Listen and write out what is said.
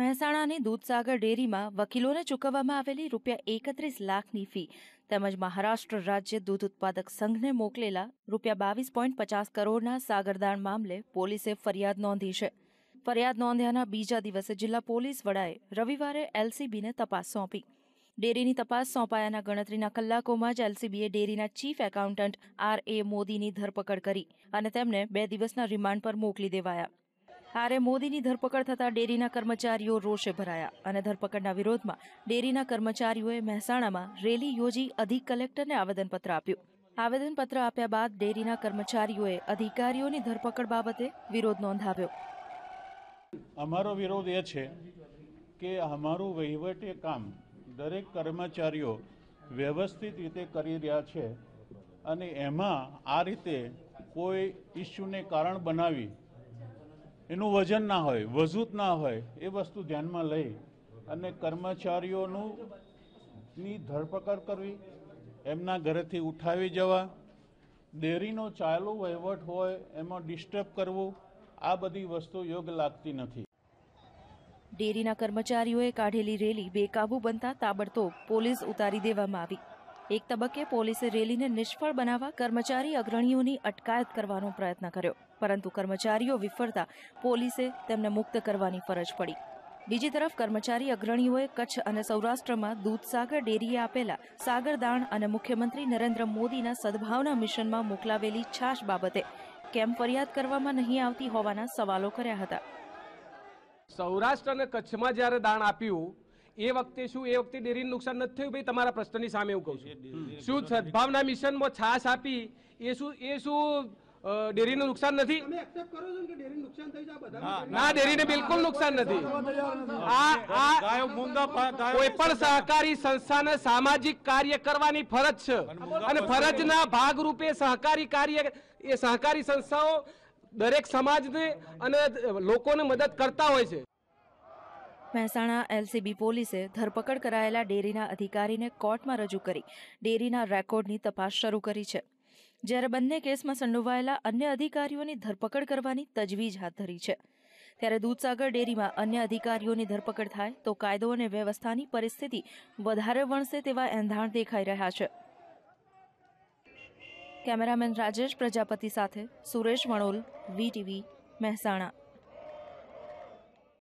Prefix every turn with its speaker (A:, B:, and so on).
A: મહેસાણાની દૂધસાગર ડેરીમાં વકીલોને ચૂકવવામાં આવેલી રૂપિયા એકત્રીસ લાખની ફી તેમજ મહારાષ્ટ્ર રાજ્ય દૂધ ઉત્પાદક સંઘને મોકલેલા રૂપિયા બાવીસ પોઈન્ટ પચાસ કરોડના સાગરદાણ મામલે પોલીસે ફરિયાદ નોંધી છે ફરિયાદ નોંધ્યાના બીજા દિવસે જિલ્લા પોલીસ વડાએ રવિવારે એલસીબીને તપાસ સોંપી ડેરીની તપાસ સોંપાયાના ગણતરીના કલાકોમાં જ એલસીબીએ ડેરીના ચીફ એકાઉન્ટન્ટ આર એ મોદીની ધરપકડ કરી અને તેમને બે દિવસના રિમાન્ડ પર મોકલી દેવાયા આરે મોદીની ધરપકડ થતા ડેરીના કર્મચારીઓ રોષે ભરાયા અને ધરપકડના વિરોધમાં ડેરીના કર્મચારીઓએ મહેસાણામાં રેલી યોજી અધિક કલેક્ટરને આવેદનપત્ર આપ્યું આવેદનપત્ર આપ્યા બાદ ડેરીના કર્મચારીઓએ અધિકારીઓની ધરપકડ બાબતે વિરોધ નોંધાવ્યો
B: અમારો વિરોધ એ છે કે અમારું વહીવટી કામ દરેક કર્મચારીઓ વ્યવસ્થિત રીતે કરી રહ્યા છે અને એમાં આ રીતે કોઈ ઇસ્યુને કારણ બનાવી એનું વજન ના હોય વજૂત ના હોય એ વસ્તુ ધ્યાનમાં લઈ અને કર્મચારીઓનું ધરપકડ કરવી એમના ઘરેથી ઉઠાવી જવા ડેરીનો ચાલુ વહીવટ હોય એમાં ડિસ્ટર્બ કરવું આ બધી વસ્તુ યોગ લાગતી નથી
A: ડેરીના કર્મચારીઓએ કાઢેલી રેલી બેકાબુ બનતા તાબડતોબ પોલીસ ઉતારી દેવામાં આવી એક તબક્કે પોલીસે રેલીને નિષ્ફળ બનાવવા કર્મચારી અગ્રણીઓની અટકાયત કરવાનો પ્રયત્ન કર્યો પરંતુ કર્મચારીઓ વિફળતા પોલીસે તેમને મુક્ત કરવાની ફરજ પડી બીજી તરફ કર્મચારી અગ્રણીઓએ કચ્છ અને સૌરાષ્ટ્રમાં દૂધસાગર ડેરીએ આપેલા સાગરદાણ અને મુખ્યમંત્રી નરેન્દ્ર મોદીના સદભાવના મિશનમાં મોકલાવેલી છાશ બાબતે કેમ ફરિયાદ કરવામાં નહીં આવતી હોવાના સવાલો કર્યા હતા
C: સૌરાષ્ટ્ર અને કચ્છમાં જ્યારે દાણ આપ્યું એ વખતે શું એ વખતે ડેરીને નુકસાન નથી થયું ભાઈ તમારા પ્રશ્નની સામે એવું કહું છું શું સદભાવના મિશનમાં છાશ આપી એ શું એ શું ડેરીનું નુકસાન નથી ના ડેરીને બિલકુલ નુકસાન નથી કોઈ પણ સહકારી સંસ્થાને સામાજિક કાર્ય કરવાની ફરજ છે અને ફરજના ભાગરૂપે સહકારી કાર્ય એ સહકારી સંસ્થાઓ દરેક સમાજને અને લોકોને મદદ કરતા હોય છે
A: મહેસાણા એલસીબી પોલીસે ધરપકડ કરાયેલા ડેરીના અધિકારીને કોર્ટમાં રજૂ કરી ડેરીના રેકોર્ડની તપાસ શરૂ કરી છે જ્યારે બંને કેસમાં સંડોવાયેલા અન્ય અધિકારીઓની ધરપકડ કરવાની તજવીજ હાથ ધરી છે ત્યારે દૂધસાગર ડેરીમાં અન્ય અધિકારીઓની ધરપકડ થાય તો કાયદો અને વ્યવસ્થાની પરિસ્થિતિ વધારે વણસે તેવા એંધાણ દેખાઈ રહ્યા છે કેમેરામેન રાજેશ પ્રજાપતિ સાથે સુરેશ વણોલ વીટીવી મહેસાણા